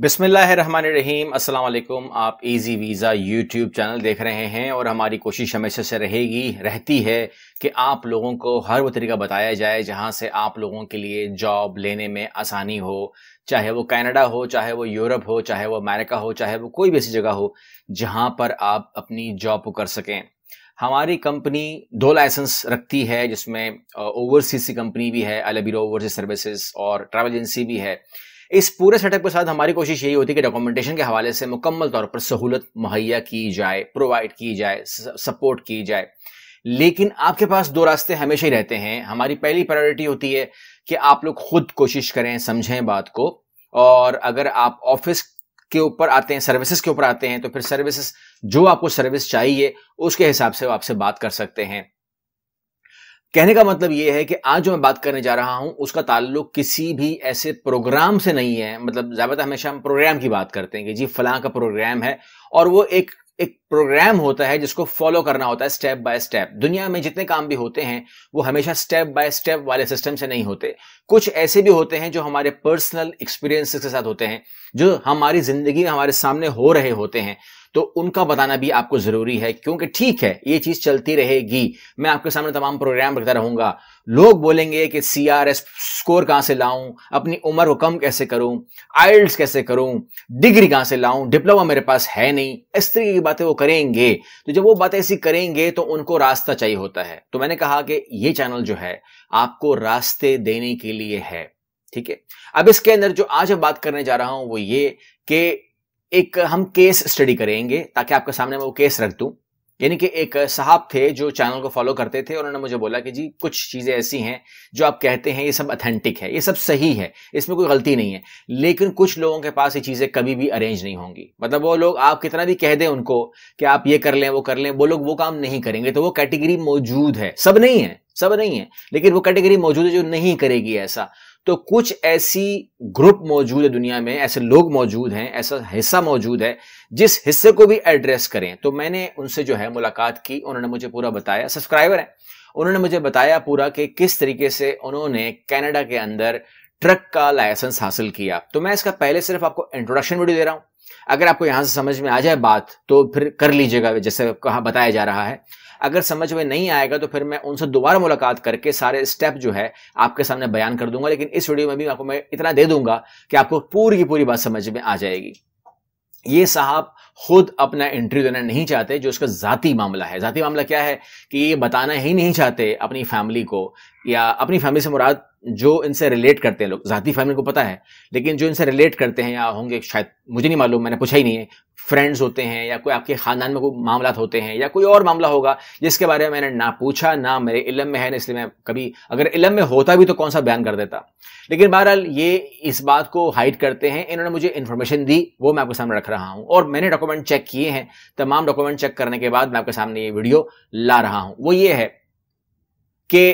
बिसमीम असल आप इजी वीज़ा यूट्यूब चैनल देख रहे हैं और हमारी कोशिश हमेशा से रहेगी रहती है कि आप लोगों को हर वो तरीका बताया जाए जहाँ से आप लोगों के लिए जॉब लेने में आसानी हो चाहे वो कनाडा हो चाहे वो यूरोप हो चाहे वो अमेरिका हो चाहे वो कोई भी ऐसी जगह हो जहाँ पर आप अपनी जॉब को कर सकें हमारी कंपनी दो लाइसेंस रखती है जिसमें ओवरसीज की कंपनी भी है अलबीरो ओवरसीज सर्विसेज और ट्रैवल एजेंसी भी है इस पूरे सेटअप के साथ हमारी कोशिश यही होती है कि डॉक्यूमेंटेशन के हवाले से मुकम्मल तौर पर सहूलत मुहैया की जाए प्रोवाइड की जाए सपोर्ट की जाए लेकिन आपके पास दो रास्ते हमेशा ही रहते हैं हमारी पहली प्रायोरिटी होती है कि आप लोग खुद कोशिश करें समझें बात को और अगर आप ऑफिस के ऊपर आते हैं सर्विसेज के ऊपर आते हैं तो फिर सर्विसेज जो आपको सर्विस चाहिए उसके हिसाब से वो आपसे बात कर सकते हैं कहने का मतलब ये है कि आज जो मैं बात करने जा रहा हूं उसका ताल्लुक किसी भी ऐसे प्रोग्राम से नहीं है मतलब ज़्यादातर हमेशा हम प्रोग्राम की बात करते हैं कि जी फलां का प्रोग्राम है और वो एक एक प्रोग्राम होता है जिसको फॉलो करना होता है स्टेप बाय स्टेप दुनिया में जितने काम भी होते हैं वो हमेशा स्टेप बाय स्टेप वाले सिस्टम से नहीं होते कुछ ऐसे भी होते हैं जो हमारे पर्सनल एक्सपीरियंसेस के साथ होते हैं जो हमारी जिंदगी में हमारे सामने हो रहे होते हैं तो उनका बताना भी आपको जरूरी है क्योंकि ठीक है ये चीज चलती रहेगी मैं आपके सामने तमाम प्रोग्राम रखता रहूंगा लोग बोलेंगे कि सी आर एस स्कोर कहां से लाऊं अपनी उम्र को कम कैसे करूं आइल्स कैसे करूं डिग्री कहां से लाऊं डिप्लोमा मेरे पास है नहीं इस तरीके की बातें वो करेंगे तो जब वो बातें ऐसी करेंगे तो उनको रास्ता चाहिए होता है तो मैंने कहा कि ये चैनल जो है आपको रास्ते देने के लिए है ठीक है अब इसके अंदर जो आज मैं बात करने जा रहा हूं वो ये कि एक हम केस स्टडी करेंगे ताकि आपके सामने मैं वो केस रख दूं यानी कि एक साहब थे जो चैनल को फॉलो करते थे और उन्होंने मुझे बोला कि जी कुछ चीज़ें ऐसी हैं जो आप कहते हैं ये सब अथेंटिक है ये सब सही है इसमें कोई गलती नहीं है लेकिन कुछ लोगों के पास ये चीज़ें कभी भी अरेंज नहीं होंगी मतलब वो लोग आप कितना भी कह दें उनको कि आप ये कर लें वो कर लें वो लोग वो काम नहीं करेंगे तो वो कैटेगरी मौजूद है सब नहीं है सब नहीं है लेकिन वो कैटेगरी मौजूद है जो नहीं करेगी ऐसा तो कुछ ऐसी ग्रुप मौजूद है दुनिया में ऐसे लोग मौजूद हैं ऐसा हिस्सा मौजूद है जिस हिस्से को भी एड्रेस करें तो मैंने उनसे जो है मुलाकात की उन्होंने मुझे पूरा बताया सब्सक्राइबर है उन्होंने मुझे बताया पूरा कि किस तरीके से उन्होंने कैनेडा के अंदर ट्रक का लाइसेंस हासिल किया तो मैं इसका पहले सिर्फ आपको इंट्रोडक्शन वीडियो दे रहा हूं अगर आपको यहां से समझ में आ जाए बात तो फिर कर लीजिएगा जैसे कहा बताया जा रहा है अगर समझ में नहीं आएगा तो फिर मैं उनसे दोबारा मुलाकात करके सारे स्टेप जो है आपके सामने बयान कर दूंगा लेकिन इस वीडियो में भी आपको मैं इतना दे दूंगा कि आपको पूरी की पूरी बात समझ में आ जाएगी ये साहब खुद अपना इंटरव्यू देना नहीं चाहते जो उसका जाति मामला है ज़ाती मामला क्या है कि ये बताना ही नहीं चाहते अपनी फैमिली को या अपनी फैमिली से मुराद जो इनसे रिलेट करते हैं लोग जाती फैमिली को पता है लेकिन जो इनसे रिलेट करते हैं या होंगे शायद मुझे नहीं मालूम मैंने पूछा ही नहीं है फ्रेंड्स होते हैं या कोई आपके खानदान में कोई मामला होते हैं या कोई और मामला होगा जिसके बारे में मैंने ना पूछा ना मेरे इलम में है ना इसलिए मैं कभी अगर इलम में होता भी तो कौन सा बयान कर देता लेकिन बहरहाल ये इस बात को हाइड करते हैं इन्होंने मुझे इन्फॉर्मेशन दी वो मैं आपके सामने रख रहा हूँ और मैंने डॉक्यूमेंट चेक किए हैं तमाम डॉक्यूमेंट चेक करने के बाद मैं आपके सामने ये वीडियो ला रहा हूँ वो ये है कि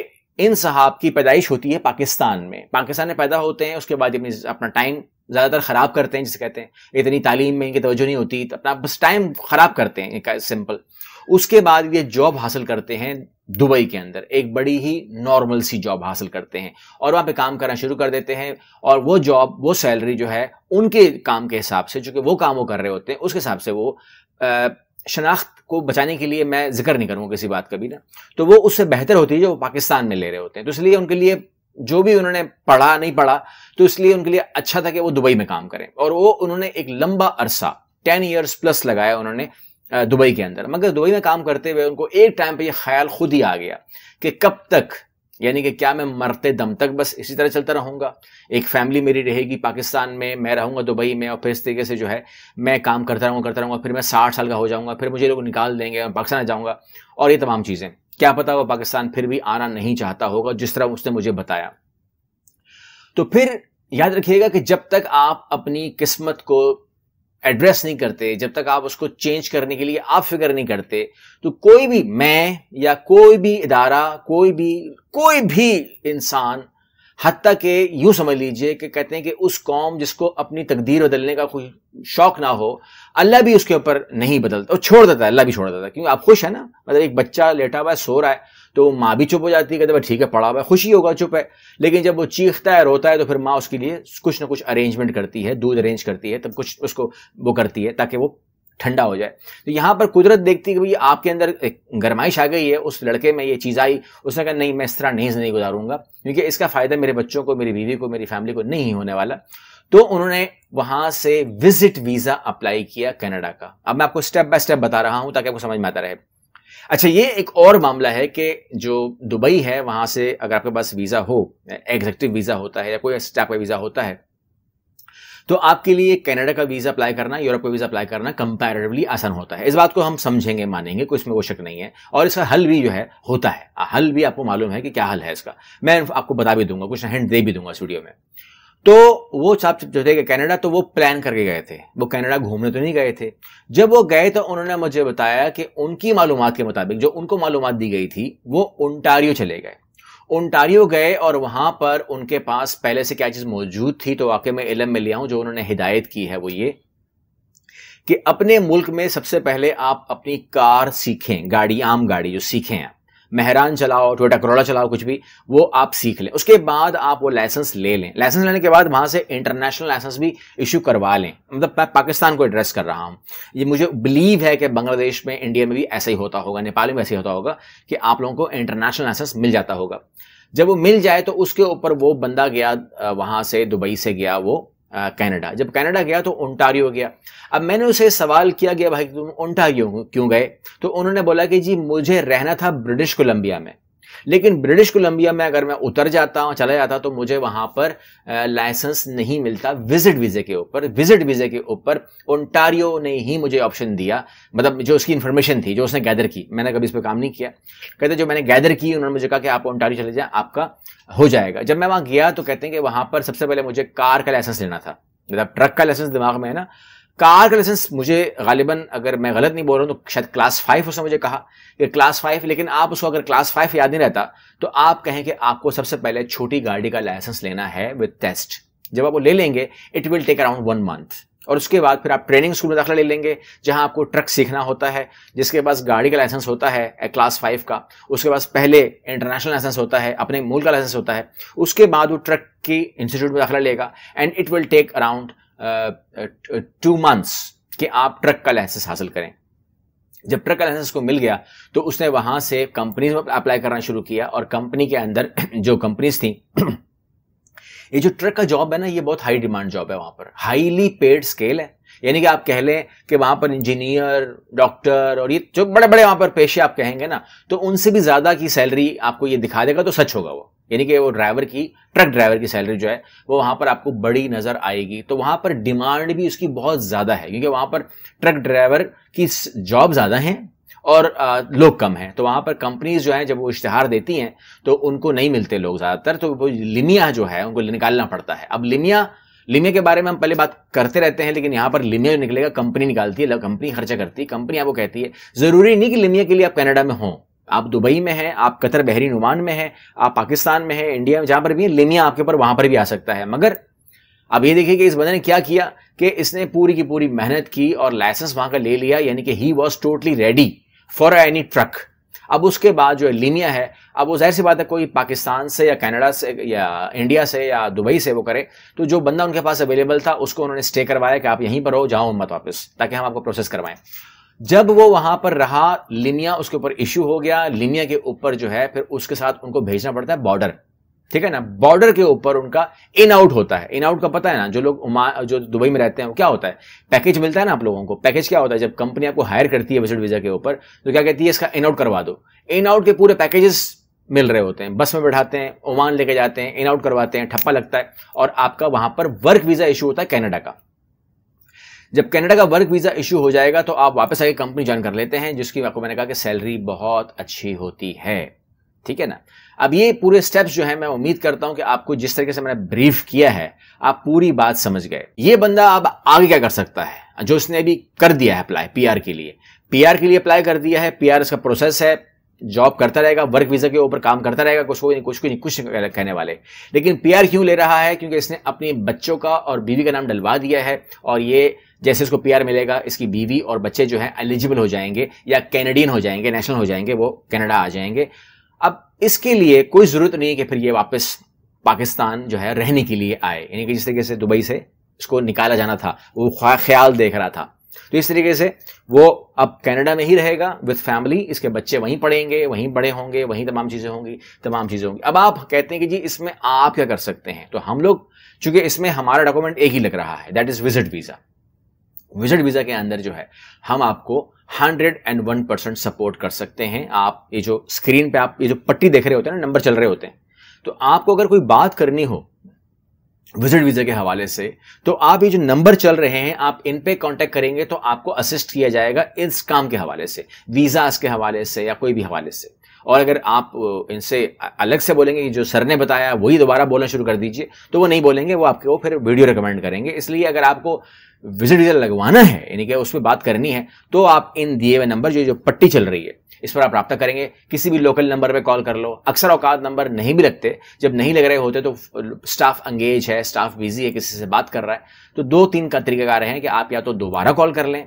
इन साहब की पैदाइश होती है पाकिस्तान में पाकिस्तान में पैदा होते हैं उसके बाद अपनी अपना टाइम ज़्यादातर ख़राब करते हैं जिसे कहते हैं इतनी तालीम में इनकी तवज्जो नहीं होती तो अपना बस टाइम ख़राब करते हैं सिंपल उसके बाद ये जॉब हासिल करते हैं दुबई के अंदर एक बड़ी ही नॉर्मल सी जॉब हासिल करते हैं और वहाँ पे काम करना शुरू कर देते हैं और वो जॉब वो सैलरी जो है उनके काम के हिसाब से जो कि वो काम वो कर रहे होते हैं उसके हिसाब से वो आ, शनाख्त को बचाने के लिए मैं जिक्र नहीं करूँगा किसी बात का भी ना तो वो उससे बेहतर होती है जो पाकिस्तान में ले रहे होते हैं तो इसलिए उनके लिए जो भी उन्होंने पढ़ा नहीं पढ़ा तो इसलिए उनके लिए अच्छा था कि वो दुबई में काम करें और वो उन्होंने एक लंबा अरसा टेन ईयर्स प्लस लगाया उन्होंने दुबई के अंदर मगर दुबई में काम करते हुए उनको एक टाइम पर यह ख्याल खुद ही आ गया कि कब तक यानी कि क्या मैं मरते दम तक बस इसी तरह चलता रहूंगा एक फैमिली मेरी रहेगी पाकिस्तान में मैं रहूंगा दुबई में और फिर इस तरीके से जो है मैं काम करता रहूंगा करता रहूंगा फिर मैं साठ साल का हो जाऊंगा फिर मुझे लोग निकाल देंगे मैं पाकिस्तान आ जाऊंगा और ये तमाम चीज़ें क्या पता वो पाकिस्तान फिर भी आना नहीं चाहता होगा जिस तरह उसने मुझे बताया तो फिर याद रखिएगा कि जब तक आप अपनी किस्मत को एड्रेस नहीं करते जब तक आप उसको चेंज करने के लिए आप फिक्र नहीं करते तो कोई भी मैं या कोई भी इदारा कोई भी कोई भी इंसान हती कि यूँ समझ लीजिए कि कहते हैं कि उस कौम जिसको अपनी तकदीर बदलने का कोई शौक ना हो अल्लाह भी उसके ऊपर नहीं बदलता और छोड़ देता है अल्लाह भी छोड़ देता है क्योंकि आप खुश है ना मतलब एक बच्चा लेटा हुआ है सो रहा है तो माँ भी चुप हो जाती है कहते भाई ठीक है पढ़ा हुआ है खुशी होगा चुप है लेकिन जब वो चीखता है रोता है तो फिर माँ उसके लिए कुछ ना कुछ अरेंजमेंट करती है दूध अरेंज करती है तब कुछ उसको वो करती है ताकि वो ठंडा हो जाए तो यहाँ पर कुदरत देखती कि भाई आपके अंदर एक गरमाइश आ गई है उस लड़के में ये चीज़ आई उसने कहा नहीं मैं इस तरह नहीं ज़िंदगी गुजारूंगा क्योंकि इसका फ़ायदा मेरे बच्चों को मेरी बीवी को मेरी फैमिली को नहीं होने वाला तो उन्होंने वहां से विजिट वीज़ा अप्लाई किया कनाडा का अब मैं आपको स्टेप बाय स्टेप बता रहा हूं ताकि आपको समझ में आता रहे अच्छा ये एक और मामला है कि जो दुबई है वहां से अगर आपके पास वीज़ा हो एग्जेक्टिव वीज़ा होता है या कोई स्टाफ का वीज़ा होता है तो आपके लिए कनाडा का वीज़ा अप्लाई करना यूरोप का वीज़ा अप्लाई करना कंपैरेटिवली आसान होता है इस बात को हम समझेंगे मानेंगे कोई इसमें वो शक नहीं है और इसका हल भी जो है होता है हल भी आपको मालूम है कि क्या हल है इसका मैं आपको बता भी दूंगा कुछ हिंट दे भी दूंगा स्टूडियो में तो वो साहब जो थे कनाडा तो वो प्लान करके गए थे वो कनाडा घूमने तो नहीं गए थे जब वो गए तो उन्होंने मुझे बताया कि उनकी मालूम के मुताबिक जो उनको मालूम दी गई थी वो ओंटारियो चले गए ओंटारियो गए और वहां पर उनके पास पहले से क्या चीज़ मौजूद थी तो वाकई में इलम में ले जो उन्होंने हिदायत की है वो ये कि अपने मुल्क में सबसे पहले आप अपनी कार सीखें गाड़ी आम गाड़ी जो सीखें आप मेहरान चलाओ टोटा करोड़ा चलाओ कुछ भी वो आप सीख लें उसके बाद आप वो लाइसेंस ले लें लाइसेंस लेने के बाद वहां से इंटरनेशनल लाइसेंस भी इशू करवा लें मतलब मैं पाकिस्तान को एड्रेस कर रहा हूँ ये मुझे बिलीव है कि बांग्लादेश में इंडिया में भी ऐसा ही होता होगा नेपाल में ऐसे होता होगा कि आप लोगों को इंटरनेशनल लाइसेंस मिल जाता होगा जब वो मिल जाए तो उसके ऊपर वो बंदा गया वहां से दुबई से गया वो कनाडा जब कनाडा गया तो ओंटारियो गया अब मैंने उसे सवाल किया गया भाई तुम ओंटारियो क्यों गए तो उन्होंने बोला कि जी मुझे रहना था ब्रिटिश कोलंबिया में लेकिन ब्रिटिश कोलंबिया में अगर मैं उतर जाता हूं चला जाता तो मुझे वहां पर लाइसेंस नहीं मिलता विजिट वीज़े के ऊपर विजिट वीज़े के ऊपर ओंटारियो ने ही मुझे ऑप्शन दिया मतलब जो उसकी इंफॉर्मेशन थी जो उसने गैदर की मैंने कभी इस पर काम नहीं किया कहते जो मैंने गैदर की उन्होंने मुझे कहा कि आप ओंटारियो चले जाए आपका हो जाएगा जब मैं वहां गया तो कहते हैं कि वहां पर सबसे पहले मुझे कार का लाइसेंस लेना था मतलब ट्रक का लाइसेंस दिमाग में है ना कार का लाइसेंस मुझे गालिबन अगर मैं गलत नहीं बोल रहा हूँ तो शायद क्लास फाइव उसने मुझे कहा कि क्लास फाइव लेकिन आप उसको अगर क्लास फाइव याद नहीं रहता तो आप कहें कि आपको सबसे पहले छोटी गाड़ी का लाइसेंस लेना है विद टेस्ट जब आप वो ले लेंगे it will take around one month और उसके बाद फिर आप ट्रेनिंग स्कूल में दाखिला ले लेंगे जहां आपको ट्रक सीखना होता है जिसके पास गाड़ी का लाइसेंस होता है क्लास फाइव का उसके पास पहले इंटरनेशनल लाइसेंस होता है अपने मूल का लाइसेंस होता है उसके बाद वो ट्रक की इंस्टीट्यूट में दाखिला लेगा and it will take around two months कि आप ट्रक का लाइसेंस हासिल करें जब ट्रक का लाइसेंस को मिल गया तो उसने वहां से कंपनीज में अप्लाई करना शुरू किया और कंपनी के अंदर जो कंपनीज थी ये जो ट्रक का जॉब है ना ये बहुत हाई डिमांड जॉब है वहां पर हाईली पेड स्केल है यानी कि आप कह लें कि वहां पर इंजीनियर डॉक्टर और ये जो बड़े बड़े वहां पर पेशे आप कहेंगे ना तो उनसे भी ज़्यादा की सैलरी आपको ये दिखा देगा तो सच होगा वो यानी कि वो ड्राइवर की ट्रक ड्राइवर की सैलरी जो है वो वहाँ पर आपको बड़ी नज़र आएगी तो वहाँ पर डिमांड भी उसकी बहुत ज़्यादा है क्योंकि वहाँ पर ट्रक ड्राइवर की जॉब ज़्यादा हैं और आ, लोग कम हैं तो वहाँ पर कंपनीज जो हैं जब वो इश्तहार देती हैं तो उनको नहीं मिलते लोग ज़्यादातर तो वो लिमिया जो है उनको निकालना पड़ता है अब लिमिया लिमिया के बारे में हम पहले बात करते रहते हैं लेकिन यहाँ पर लिमिया निकलेगा कंपनी निकालती है कंपनी खर्चा करती है कंपनी आपको कहती है ज़रूरी नहीं कि लिमिया के लिए आप कनाडा में हों आप दुबई में हैं आप कतर बहरीन ओमान में हैं आप पाकिस्तान में हैं इंडिया में जहाँ पर भी हैं लेनिया आपके ऊपर वहाँ पर भी आ सकता है मगर अब ये देखिए कि इस बंदे ने क्या किया कि इसने पूरी की पूरी मेहनत की और लाइसेंस वहाँ का ले लिया यानी कि he was totally ready for any truck अब उसके बाद जो लीनिया है अब वो जाहिर सी बात है कोई पाकिस्तान से या कनाडा से या इंडिया से या दुबई से वो करे तो जो बंदा उनके पास अवेलेबल था उसको उन्होंने स्टे करवाया कि आप यहीं पर हो जाओ मत वापस ताकि हम आपको प्रोसेस करवाएं जब वो वहां पर रहा लिनिया उसके ऊपर इश्यू हो गया लिनिया के ऊपर जो है फिर उसके साथ उनको भेजना पड़ता है बॉर्डर ठीक है ना बॉर्डर के ऊपर उनका इन आउट होता है इन आउट का पता है ना जो लोग जो दुबई में रहते हैं वो क्या होता है पैकेज मिलता है ना आप लोगों को पैकेज क्या होता है जब कंपनी आपको हायर करती है विजिट वीजा के ऊपर तो क्या कहती है इसका इन आउट करवा दो इन आउट के पूरे पैकेजेस मिल रहे होते हैं बस में बैठाते हैं ओमान लेके जाते हैं इन आउट करवाते हैं ठप्पा लगता है और आपका वहां पर वर्क वीजा इशू होता है कैनेडा का जब कनाडा का वर्क वीज़ा इशू हो जाएगा तो आप वापस आगे कंपनी ज्वाइन कर लेते हैं जिसकी आपको मैंने कहा कि सैलरी बहुत अच्छी होती है ठीक है ना अब ये पूरे स्टेप्स जो है मैं उम्मीद करता हूं कि आपको जिस तरीके से मैंने ब्रीफ किया है आप पूरी बात समझ गए ये बंदा अब आगे क्या कर सकता है जो इसने अभी कर दिया है अप्लाई पीआर के लिए पीआर के लिए अप्लाई कर दिया है पीआर इसका प्रोसेस है जॉब करता रहेगा वर्क वीज़ा के ऊपर काम करता रहेगा कुछ कोई कुछ कोई कुछ कहने वाले लेकिन पीआर क्यों ले रहा है क्योंकि इसने अपने बच्चों का और बीवी का नाम डलवा दिया है और ये जैसे इसको पीआर मिलेगा इसकी बीवी और बच्चे जो हैं एलिजिबल हो जाएंगे या कैनेडियन हो जाएंगे नेशनल हो जाएंगे वो कनाडा आ जाएंगे अब इसके लिए कोई ज़रूरत नहीं है कि फिर ये वापस पाकिस्तान जो है रहने के लिए आए यानी कि जिस तरीके से दुबई से इसको निकाला जाना था वो ख्याल देख रहा था तो इस तरीके से वो अब कनाडा में ही रहेगा विद फैमिली इसके बच्चे वहीं पढ़ेंगे वहीं बड़े होंगे वहीं तमाम चीज़ें होंगी तमाम चीज़ें होंगी अब आप कहते हैं कि जी इसमें आप क्या कर सकते हैं तो हम लोग चूंकि इसमें हमारा डॉक्यूमेंट एक ही लग रहा है that is visit visa visit visa के अंदर जो है हम आपको hundred and one percent support कर सकते हैं आप ये जो स्क्रीन पे आप ये जो पट्टी देख रहे होते हैं ना नंबर चल रहे होते हैं तो आपको अगर कोई बात करनी हो विजिट वीज़ा के हवाले से तो आप ये जो नंबर चल रहे हैं आप इन पे कांटेक्ट करेंगे तो आपको असिस्ट किया जाएगा इस काम के हवाले से वीज़ास के हवाले से या कोई भी हवाले से और अगर आप इनसे अलग से बोलेंगे कि जो सर ने बताया वही दोबारा बोलना शुरू कर दीजिए तो वो नहीं बोलेंगे वो वो फिर वीडियो रिकमेंड करेंगे इसलिए अगर आपको विजिट वीज़ा लगवाना है यानी कि उस पर बात करनी है तो आप इन दिए हुए नंबर जो जो पट्टी चल रही है इस पर आप रब्ता करेंगे किसी भी लोकल नंबर पर कॉल कर लो अक्सर औकात नंबर नहीं भी लगते जब नहीं लग रहे होते तो स्टाफ अंगेज है स्टाफ बिजी है किसी से बात कर रहा है तो दो तीन का तरीक़ेकार हैं कि आप या तो दोबारा कॉल कर लें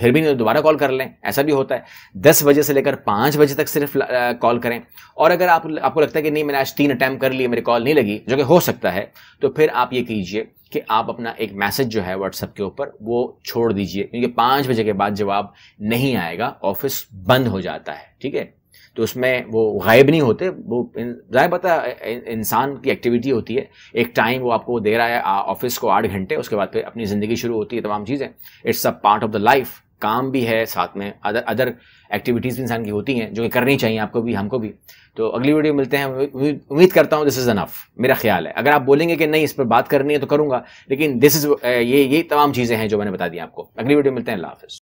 फिर भी नहीं दोबारा कॉल कर लें ऐसा भी होता है दस बजे से लेकर पाँच बजे तक सिर्फ कॉल करें और अगर आप आपको लगता है कि नहीं मैंने आज तीन अटैम्प्ट कर लिए मेरी कॉल नहीं लगी जो कि हो सकता है तो फिर आप ये कीजिए कि आप अपना एक मैसेज जो है व्हाट्सएप के ऊपर वो छोड़ दीजिए क्योंकि पाँच बजे के बाद जवाब नहीं आएगा ऑफिस बंद हो जाता है ठीक है तो उसमें वो गायब नहीं होते वो जाहिर पता इंसान की एक्टिविटी होती है एक टाइम वो आपको दे रहा है ऑफिस को आठ घंटे उसके बाद फिर अपनी ज़िंदगी शुरू होती है तमाम चीज़ें it's a part of the life काम भी है साथ में अदर अदर एक्टिविटीज़ भी इंसान की होती हैं जो कि करनी चाहिए आपको भी हमको भी तो अगली वीडियो मिलते हैं उम्मीद करता हूँ दिस इज़ अनफ मेरा ख्याल है अगर आप बोलेंगे कि नहीं इस पर बात करनी है तो करूँगा लेकिन दिस इज़ ये ये तमाम चीज़ें हैं जो मैंने बता दी आपको अगली वीडियो मिलते हैं अल्लाह हाफ